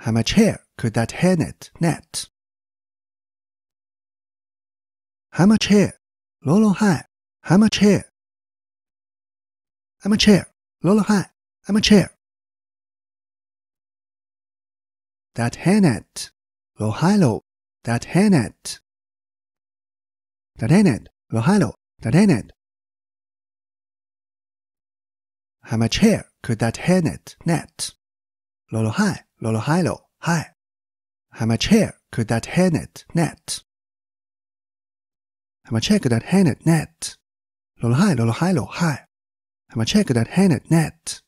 How much hair could that hairnet net? How much hair? Lolo hai. How much hair? How much hair? Lolo hai. How much hair? That hairnet. Lo hai lo. That hairnet. That hairnet. Lo hai lo. That hairnet. How much hair could that hairnet net? Lolo hai. Lolo Hilo, hi. How much hair could that hernet net? How much hair could that hernet net? Lolo hi, Hilo, hi. How much hair could that hernet net?